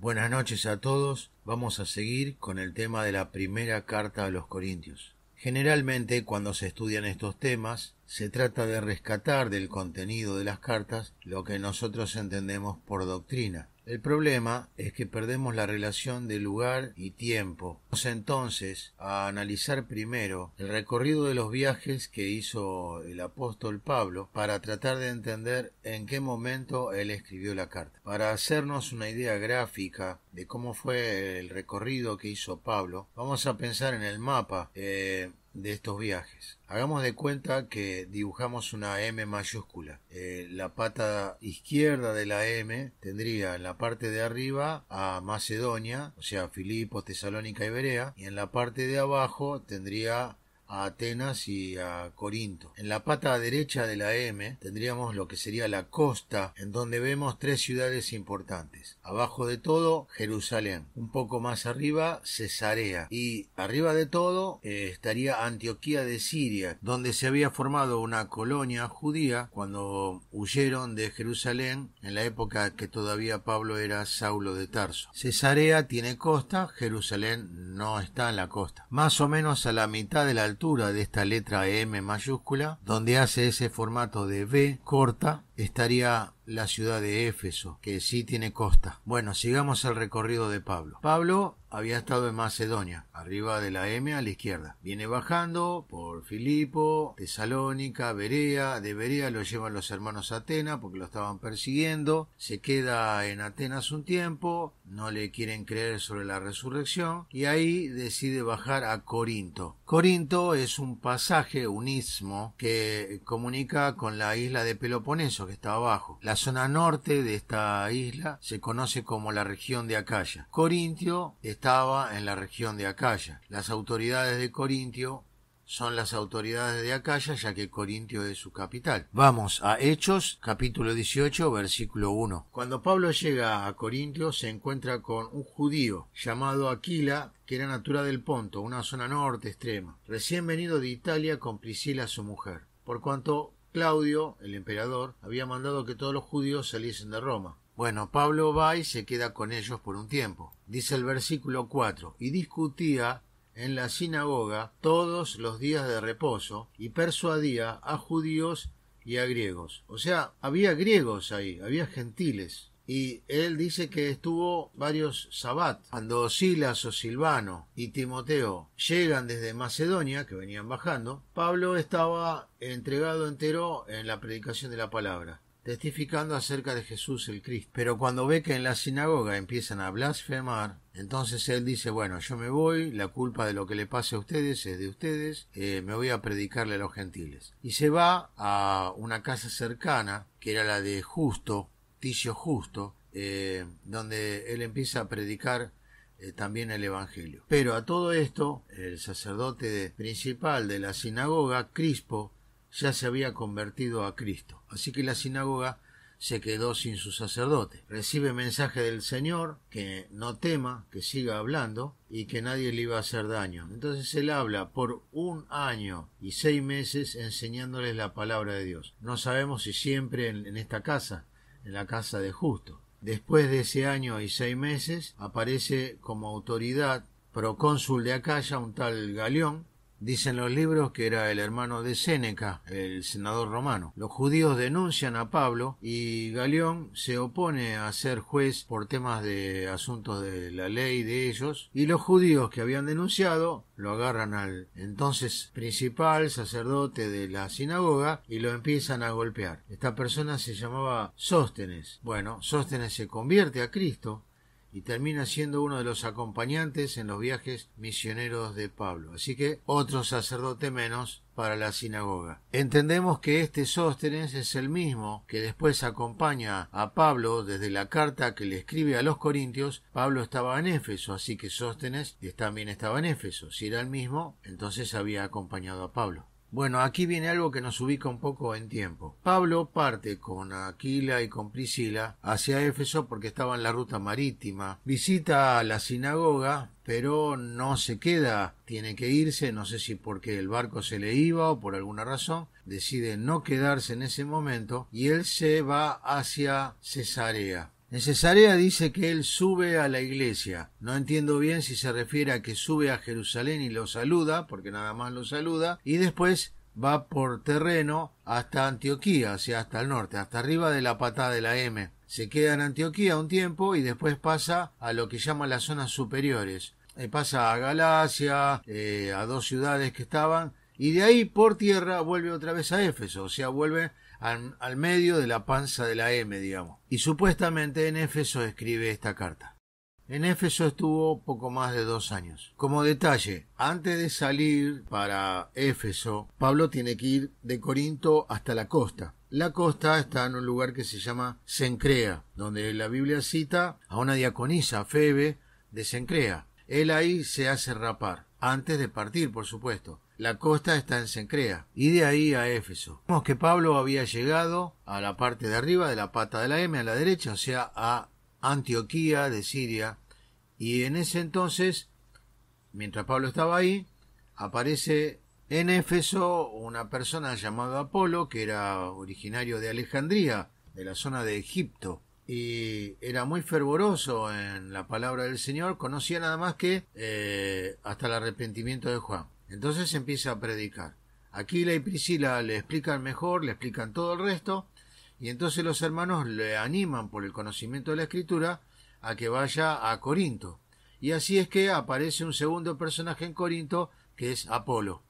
Buenas noches a todos. Vamos a seguir con el tema de la primera carta a los Corintios. Generalmente cuando se estudian estos temas, se trata de rescatar del contenido de las cartas lo que nosotros entendemos por doctrina, el problema es que perdemos la relación de lugar y tiempo. Vamos entonces a analizar primero el recorrido de los viajes que hizo el apóstol Pablo para tratar de entender en qué momento él escribió la carta. Para hacernos una idea gráfica cómo fue el recorrido que hizo Pablo, vamos a pensar en el mapa eh, de estos viajes. Hagamos de cuenta que dibujamos una M mayúscula. Eh, la pata izquierda de la M tendría en la parte de arriba a Macedonia, o sea, Filipos, Tesalónica y Berea, y en la parte de abajo tendría a Atenas y a Corinto. En la pata derecha de la M tendríamos lo que sería la costa, en donde vemos tres ciudades importantes. Abajo de todo, Jerusalén. Un poco más arriba, Cesarea. Y arriba de todo eh, estaría Antioquía de Siria, donde se había formado una colonia judía cuando huyeron de Jerusalén en la época que todavía Pablo era Saulo de Tarso. Cesarea tiene costa, Jerusalén no está en la costa. Más o menos a la mitad de la altura de esta letra M mayúscula, donde hace ese formato de B corta, estaría la ciudad de Éfeso, que sí tiene costa. Bueno, sigamos el recorrido de Pablo. Pablo había estado en Macedonia, arriba de la M a la izquierda. Viene bajando por Filipo, Tesalónica, Berea, de Berea lo llevan los hermanos a Atenas porque lo estaban persiguiendo, se queda en Atenas un tiempo, no le quieren creer sobre la resurrección y ahí decide bajar a Corinto. Corinto es un pasaje, un istmo, que comunica con la isla de Peloponeso que está abajo. La zona norte de esta isla se conoce como la región de Acaya. Corintio estaba en la región de Acaya. Las autoridades de Corintio son las autoridades de Acaya, ya que Corintio es su capital. Vamos a Hechos, capítulo 18, versículo 1. Cuando Pablo llega a Corintio, se encuentra con un judío llamado Aquila, que era natura del Ponto, una zona norte extrema, recién venido de Italia con Priscila, su mujer, por cuanto Claudio, el emperador, había mandado que todos los judíos saliesen de Roma. Bueno, Pablo va y se queda con ellos por un tiempo. Dice el versículo 4, y discutía en la sinagoga todos los días de reposo y persuadía a judíos y a griegos. O sea, había griegos ahí, había gentiles. Y él dice que estuvo varios sabbat, cuando Silas o Silvano y Timoteo llegan desde Macedonia, que venían bajando, Pablo estaba entregado entero en la predicación de la palabra testificando acerca de Jesús el Cristo. Pero cuando ve que en la sinagoga empiezan a blasfemar, entonces él dice, bueno, yo me voy, la culpa de lo que le pase a ustedes es de ustedes, eh, me voy a predicarle a los gentiles. Y se va a una casa cercana, que era la de Justo, Ticio Justo, eh, donde él empieza a predicar eh, también el Evangelio. Pero a todo esto, el sacerdote principal de la sinagoga, Crispo, ya se había convertido a Cristo, así que la sinagoga se quedó sin su sacerdote. Recibe mensaje del Señor que no tema, que siga hablando y que nadie le iba a hacer daño. Entonces él habla por un año y seis meses enseñándoles la palabra de Dios. No sabemos si siempre en, esta casa, en la casa de justo. Después de ese año y seis meses aparece como autoridad procónsul de Acaya un tal Galeón Dicen los libros que era el hermano de Séneca, el senador romano. Los judíos denuncian a Pablo y Galeón se opone a ser juez por temas de asuntos de la ley de ellos y los judíos que habían denunciado lo agarran al entonces principal sacerdote de la sinagoga y lo empiezan a golpear. Esta persona se llamaba Sóstenes. Bueno, Sóstenes se convierte a Cristo y termina siendo uno de los acompañantes en los viajes misioneros de Pablo. Así que otro sacerdote menos para la sinagoga. Entendemos que este Sóstenes es el mismo que después acompaña a Pablo desde la carta que le escribe a los Corintios. Pablo estaba en Éfeso, así que Sóstenes también estaba en Éfeso. Si era el mismo, entonces había acompañado a Pablo. Bueno, aquí viene algo que nos ubica un poco en tiempo. Pablo parte con Aquila y con Priscila hacia Éfeso porque estaba en la ruta marítima. Visita la sinagoga, pero no se queda, tiene que irse, no sé si porque el barco se le iba o por alguna razón, decide no quedarse en ese momento y él se va hacia Cesarea. Cesarea dice que él sube a la iglesia. No entiendo bien si se refiere a que sube a Jerusalén y lo saluda, porque nada más lo saluda, y después va por terreno hasta Antioquía, o sea, hasta el norte, hasta arriba de la patada de la M. Se queda en Antioquía un tiempo y después pasa a lo que llaman las zonas superiores. Eh, pasa a Galacia, eh, a dos ciudades que estaban, y de ahí por tierra vuelve otra vez a Éfeso, o sea, vuelve al, medio de la panza de la M, digamos. Y supuestamente en Éfeso escribe esta carta. En Éfeso estuvo poco más de dos años. Como detalle, antes de salir para Éfeso, Pablo tiene que ir de Corinto hasta la costa. La costa está en un lugar que se llama Sencrea, donde la Biblia cita a una diaconisa, Febe, de Sencrea. Él ahí se hace rapar, antes de partir, por supuesto. La costa está en Sencrea, y de ahí a Éfeso. Vemos que Pablo había llegado a la parte de arriba de la pata de la M a la derecha, o sea, a Antioquía de Siria. Y en ese entonces, mientras Pablo estaba ahí, aparece en Éfeso una persona llamada Apolo, que era originario de Alejandría, de la zona de Egipto, y era muy fervoroso en la palabra del Señor, conocía nada más que eh, hasta el arrepentimiento de Juan. Entonces empieza a predicar. Aquila y Priscila le explican mejor, le explican todo el resto, y entonces los hermanos le animan por el conocimiento de la escritura a que vaya a Corinto. Y así es que aparece un segundo personaje en Corinto, que es Apolo.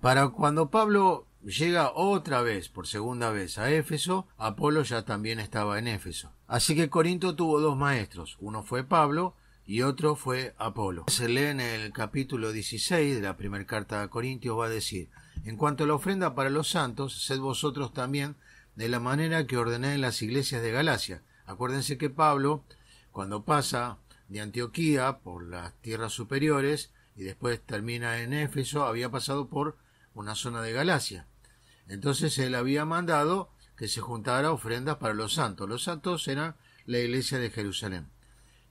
Para cuando Pablo llega otra vez, por segunda vez, a Éfeso, Apolo ya también estaba en Éfeso. Así que Corinto tuvo dos maestros, uno fue Pablo y otro fue Apolo. Se lee en el capítulo 16 de la primera carta a Corintios, va a decir, en cuanto a la ofrenda para los santos, sed vosotros también de la manera que ordené en las iglesias de Galacia. Acuérdense que Pablo, cuando pasa de Antioquía por las tierras superiores y después termina en Éfeso, había pasado por una zona de Galacia. Entonces él había mandado que se juntara ofrendas para los santos. Los santos eran la iglesia de Jerusalén.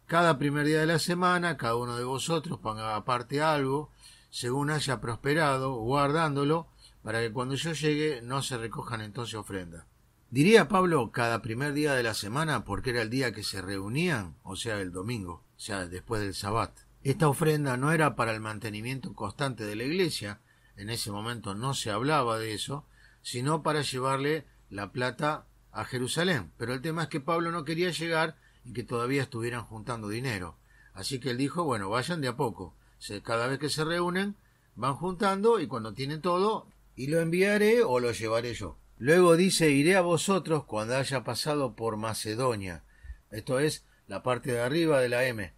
Cada primer día de la semana, cada uno de vosotros ponga aparte algo, según haya prosperado, guardándolo, para que cuando yo llegue no se recojan entonces ofrendas. Diría Pablo cada primer día de la semana porque era el día que se reunían, o sea, el domingo, o sea, después del sabbat. Esta ofrenda no era para el mantenimiento constante de la iglesia, en ese momento no se hablaba de eso, sino para llevarle la plata a Jerusalén. Pero el tema es que Pablo no quería llegar y que todavía estuvieran juntando dinero. Así que él dijo, bueno, vayan de a poco. Cada vez que se reúnen, van juntando y cuando tienen todo, y lo enviaré o lo llevaré yo. Luego dice, iré a vosotros cuando haya pasado por Macedonia. Esto es la parte de arriba de la M.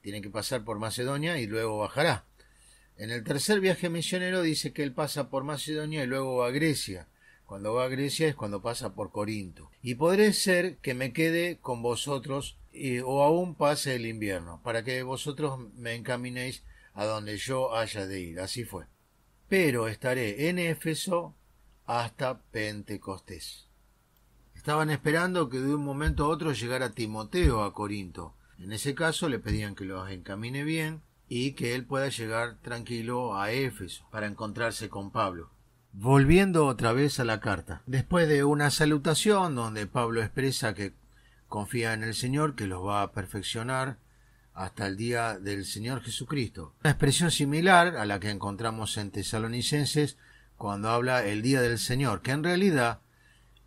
tiene que pasar por Macedonia y luego bajará. En el tercer viaje misionero dice que él pasa por Macedonia y luego a Grecia. Cuando va a Grecia es cuando pasa por Corinto. Y podré ser que me quede con vosotros o aún pase el invierno, para que vosotros me encaminéis a donde yo haya de ir. Así fue. Pero estaré en Éfeso hasta Pentecostés. Estaban esperando que de un momento a otro llegara Timoteo a Corinto. En ese caso le pedían que los encamine bien y que él pueda llegar tranquilo a Éfeso para encontrarse con Pablo. Volviendo otra vez a la carta. Después de una salutación donde Pablo expresa que confía en el Señor, que los va a perfeccionar hasta el día del Señor Jesucristo. Una expresión similar a la que encontramos en Tesalonicenses cuando habla el día del Señor, que en realidad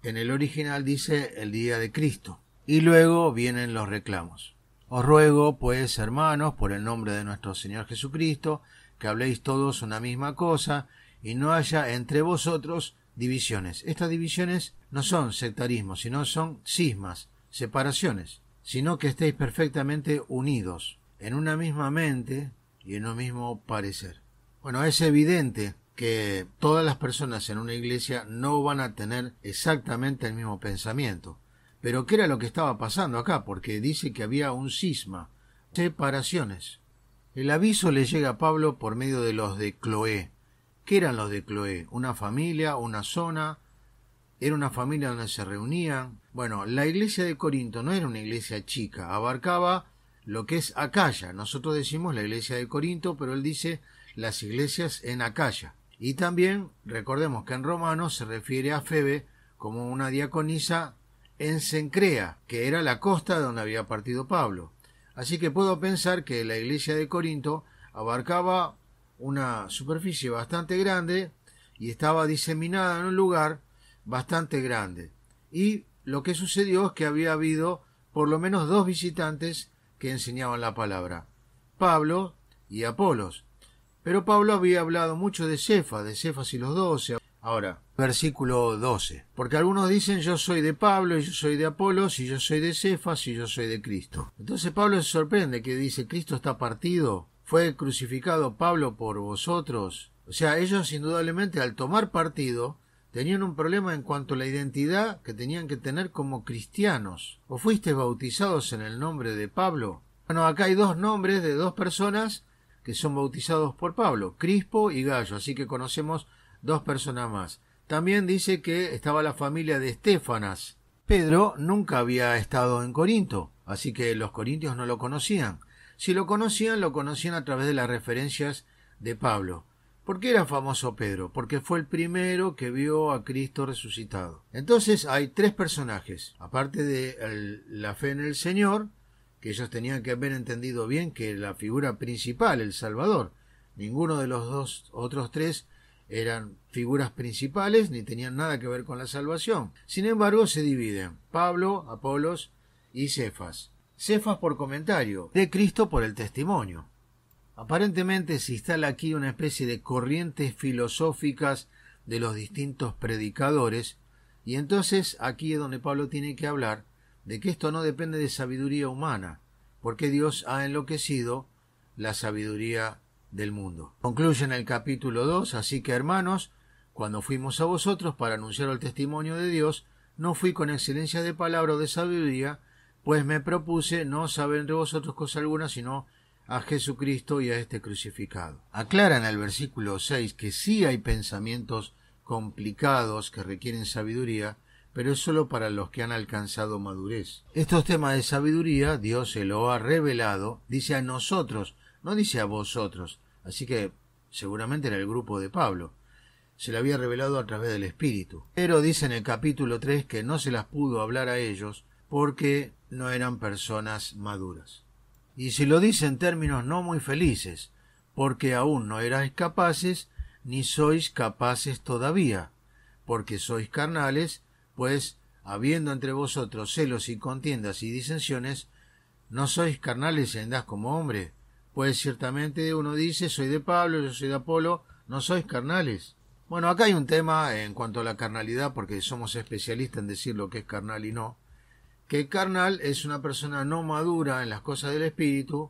en el original dice el día de Cristo. Y luego vienen los reclamos. Os ruego, pues, hermanos, por el nombre de nuestro Señor Jesucristo, que habléis todos una misma cosa, y no haya entre vosotros divisiones. Estas divisiones no son sectarismos, sino son cismas, separaciones, sino que estéis perfectamente unidos en una misma mente y en un mismo parecer. Bueno, es evidente que todas las personas en una iglesia no van a tener exactamente el mismo pensamiento. Pero ¿qué era lo que estaba pasando acá? Porque dice que había un cisma, separaciones. El aviso le llega a Pablo por medio de los de Cloé, ¿Qué eran los de Cloé? ¿Una familia? ¿Una zona? ¿Era una familia donde se reunían? Bueno, la iglesia de Corinto no era una iglesia chica, abarcaba lo que es Acaya. Nosotros decimos la iglesia de Corinto, pero él dice las iglesias en Acaya. Y también recordemos que en romano se refiere a Febe como una diaconisa en Sencrea, que era la costa donde había partido Pablo. Así que puedo pensar que la iglesia de Corinto abarcaba una superficie bastante grande y estaba diseminada en un lugar bastante grande. Y lo que sucedió es que había habido por lo menos dos visitantes que enseñaban la palabra, Pablo y Apolos. Pero Pablo había hablado mucho de Cefas, de Cefas y los 12. Ahora, versículo 12. Porque algunos dicen yo soy de Pablo y yo soy de Apolos y yo soy de Cefas y yo soy de Cristo. Entonces Pablo se sorprende que dice Cristo está partido fue crucificado Pablo por vosotros. O sea, ellos indudablemente al tomar partido tenían un problema en cuanto a la identidad que tenían que tener como cristianos. ¿O fuiste bautizados en el nombre de Pablo? Bueno, acá hay dos nombres de dos personas que son bautizados por Pablo, Crispo y Gallo, así que conocemos dos personas más. También dice que estaba la familia de Estefanas. Pedro nunca había estado en Corinto, así que los corintios no lo conocían. Si lo conocían, lo conocían a través de las referencias de Pablo. ¿Por qué era famoso Pedro? Porque fue el primero que vio a Cristo resucitado. Entonces hay tres personajes, aparte de la fe en el Señor, que ellos tenían que haber entendido bien que la figura principal, el Salvador, ninguno de los dos otros tres eran figuras principales ni tenían nada que ver con la salvación. Sin embargo, se dividen Pablo, Apolos y Cefas. Cefas por comentario, de Cristo por el testimonio. Aparentemente se instala aquí una especie de corrientes filosóficas de los distintos predicadores, y entonces aquí es donde Pablo tiene que hablar de que esto no depende de sabiduría humana, porque Dios ha enloquecido la sabiduría del mundo. Concluye en el capítulo 2, así que hermanos, cuando fuimos a vosotros para anunciar el testimonio de Dios, no fui con excelencia de palabra o de sabiduría, pues me propuse no saber entre vosotros cosa alguna, sino a Jesucristo y a este crucificado. Aclaran al versículo 6 que sí hay pensamientos complicados que requieren sabiduría, pero es solo para los que han alcanzado madurez. Estos temas de sabiduría Dios se lo ha revelado, dice a nosotros, no dice a vosotros, así que seguramente era el grupo de Pablo. Se lo había revelado a través del Espíritu. Pero dice en el capítulo 3 que no se las pudo hablar a ellos porque no eran personas maduras. Y si lo dice en términos no muy felices, porque aún no erais capaces, ni sois capaces todavía, porque sois carnales, pues, habiendo entre vosotros celos y contiendas y disensiones, no sois carnales y andás como hombre, pues ciertamente uno dice soy de Pablo, yo soy de Apolo, no sois carnales. Bueno, acá hay un tema en cuanto a la carnalidad, porque somos especialistas en decir lo que es carnal y no, que carnal es una persona no madura en las cosas del espíritu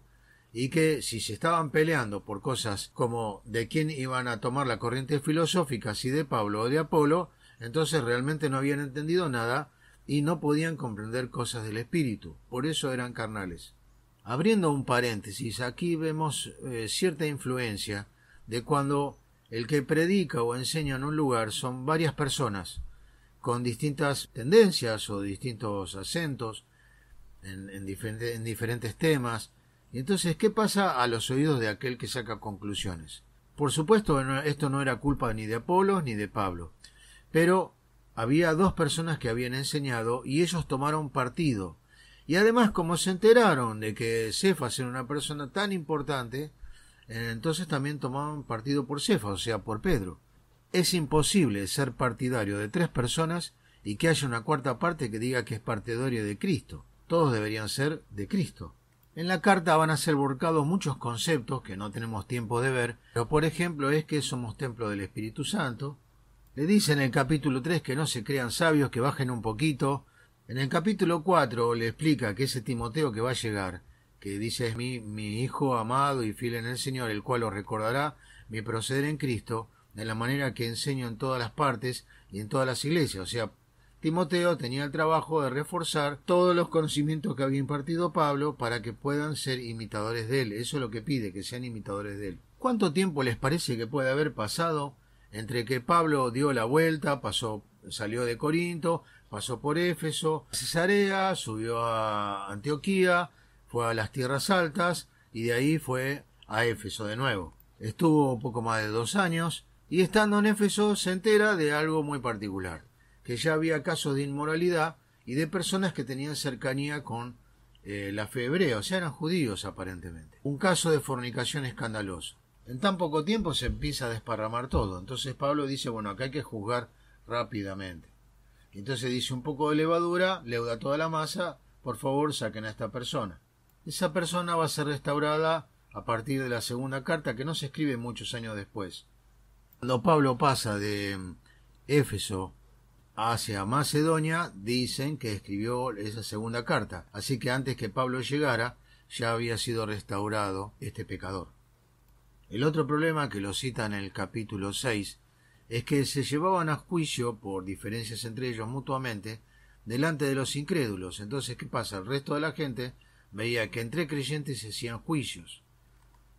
y que si se estaban peleando por cosas como de quién iban a tomar la corriente filosófica, si de Pablo o de Apolo, entonces realmente no habían entendido nada y no podían comprender cosas del espíritu, por eso eran carnales. Abriendo un paréntesis, aquí vemos eh, cierta influencia de cuando el que predica o enseña en un lugar son varias personas, con distintas tendencias o distintos acentos en, diferentes temas. Y entonces, ¿qué pasa a los oídos de aquel que saca conclusiones? Por supuesto, esto no era culpa ni de Apolo ni de Pablo, pero había dos personas que habían enseñado y ellos tomaron partido. Y además, como se enteraron de que Cefas era una persona tan importante, eh, entonces también tomaron partido por Cefas, o sea, por Pedro. Es imposible ser partidario de tres personas y que haya una cuarta parte que diga que es partidario de Cristo. Todos deberían ser de Cristo. En la carta van a ser borcados muchos conceptos que no tenemos tiempo de ver, pero por ejemplo es que somos templo del Espíritu Santo. Le dice en el capítulo 3 que no se crean sabios, que bajen un poquito. En el capítulo 4 le explica que ese Timoteo que va a llegar, que dice es mi, mi hijo amado y fiel en el Señor, el cual os recordará mi proceder en Cristo, de la manera que enseño en todas las partes y en todas las iglesias. O sea, Timoteo tenía el trabajo de reforzar todos los conocimientos que había impartido Pablo para que puedan ser imitadores de él. Eso es lo que pide, que sean imitadores de él. ¿Cuánto tiempo les parece que puede haber pasado entre que Pablo dio la vuelta, pasó, salió de Corinto, pasó por Éfeso, Cesarea, subió a Antioquía, fue a las tierras altas y de ahí fue a Éfeso de nuevo? Estuvo poco más de dos años y estando en Éfeso se entera de algo muy particular, que ya había casos de inmoralidad y de personas que tenían cercanía con eh, la fe hebrea, o sea, eran judíos aparentemente. Un caso de fornicación escandaloso. En tan poco tiempo se empieza a desparramar todo. Entonces Pablo dice, bueno, acá hay que juzgar rápidamente. Entonces dice, un poco de levadura, leuda toda la masa, por favor saquen a esta persona. Esa persona va a ser restaurada a partir de la segunda carta que no se escribe muchos años después. Cuando Pablo pasa de em, Éfeso hacia Macedonia, dicen que escribió esa segunda carta. Así que antes que Pablo llegara, ya había sido restaurado este pecador. El otro problema que lo cita en el capítulo 6 es que se llevaban a juicio por diferencias entre ellos mutuamente delante de los incrédulos. Entonces, ¿qué pasa? El resto de la gente veía que entre creyentes se hacían juicios.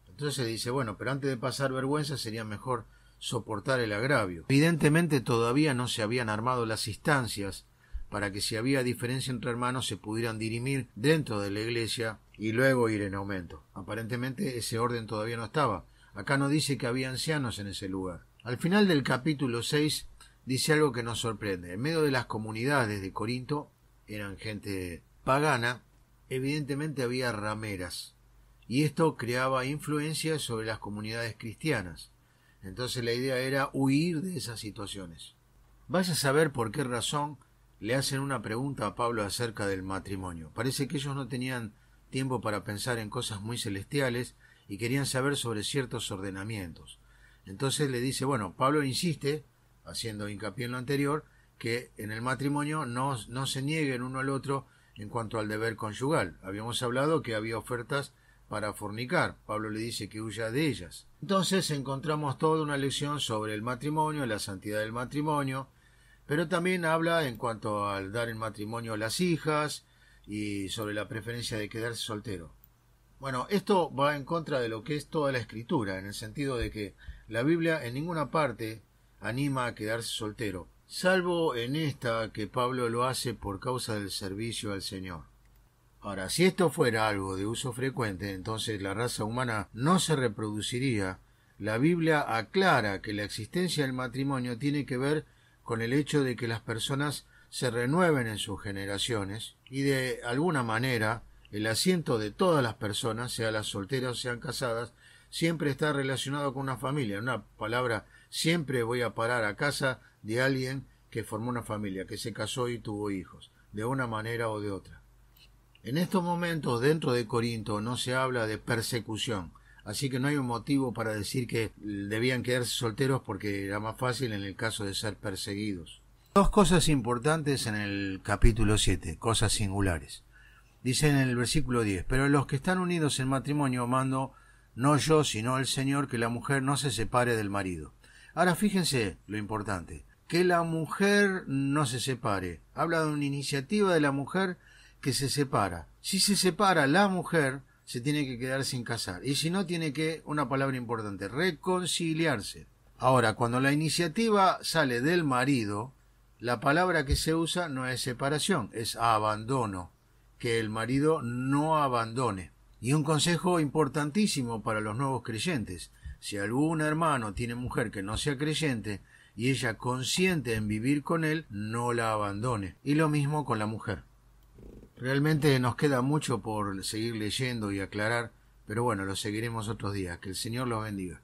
Entonces dice, bueno, pero antes de pasar vergüenza sería mejor soportar el agravio. Evidentemente todavía no se habían armado las instancias para que si había diferencia entre hermanos se pudieran dirimir dentro de la iglesia y luego ir en aumento. Aparentemente ese orden todavía no estaba. Acá no dice que había ancianos en ese lugar. Al final del capítulo 6 dice algo que nos sorprende. En medio de las comunidades de Corinto eran gente pagana, evidentemente había rameras, y esto creaba influencia sobre las comunidades cristianas. Entonces la idea era huir de esas situaciones. Vas a saber por qué razón le hacen una pregunta a Pablo acerca del matrimonio. Parece que ellos no tenían tiempo para pensar en cosas muy celestiales y querían saber sobre ciertos ordenamientos. Entonces le dice, bueno, Pablo insiste, haciendo hincapié en lo anterior, que en el matrimonio no, no se nieguen uno al otro en cuanto al deber conyugal. Habíamos hablado que había ofertas para fornicar. Pablo le dice que huya de ellas. Entonces encontramos toda una lección sobre el matrimonio, la santidad del matrimonio, pero también habla en cuanto al dar en matrimonio a las hijas y sobre la preferencia de quedarse soltero. Bueno, esto va en contra de lo que es toda la escritura, en el sentido de que la Biblia en ninguna parte anima a quedarse soltero, salvo en esta que Pablo lo hace por causa del servicio al Señor. Ahora, si esto fuera algo de uso frecuente, entonces la raza humana no se reproduciría. La Biblia aclara que la existencia del matrimonio tiene que ver con el hecho de que las personas se renueven en sus generaciones y de alguna manera el asiento de todas las personas, sea las solteras o sean casadas, siempre está relacionado con una familia. En una palabra, siempre voy a parar a casa de alguien que formó una familia, que se casó y tuvo hijos, de una manera o de otra. En estos momentos dentro de Corinto no se habla de persecución, así que no hay un motivo para decir que debían quedarse solteros porque era más fácil en el caso de ser perseguidos. Dos cosas importantes en el capítulo 7, cosas singulares. Dice en el versículo 10, pero los que están unidos en matrimonio mando no yo, sino el Señor, que la mujer no se separe del marido. Ahora fíjense lo importante, que la mujer no se separe. Habla de una iniciativa de la mujer que se separa. Si se separa la mujer, se tiene que quedar sin casar. Y si no, tiene que, una palabra importante, reconciliarse. Ahora, cuando la iniciativa sale del marido, la palabra que se usa no es separación, es abandono, que el marido no abandone. Y un consejo importantísimo para los nuevos creyentes, si algún hermano tiene mujer que no sea creyente y ella consiente en vivir con él, no la abandone. Y lo mismo con la mujer. Realmente nos queda mucho por seguir leyendo y aclarar, pero bueno, lo seguiremos otros días. Que el Señor los bendiga.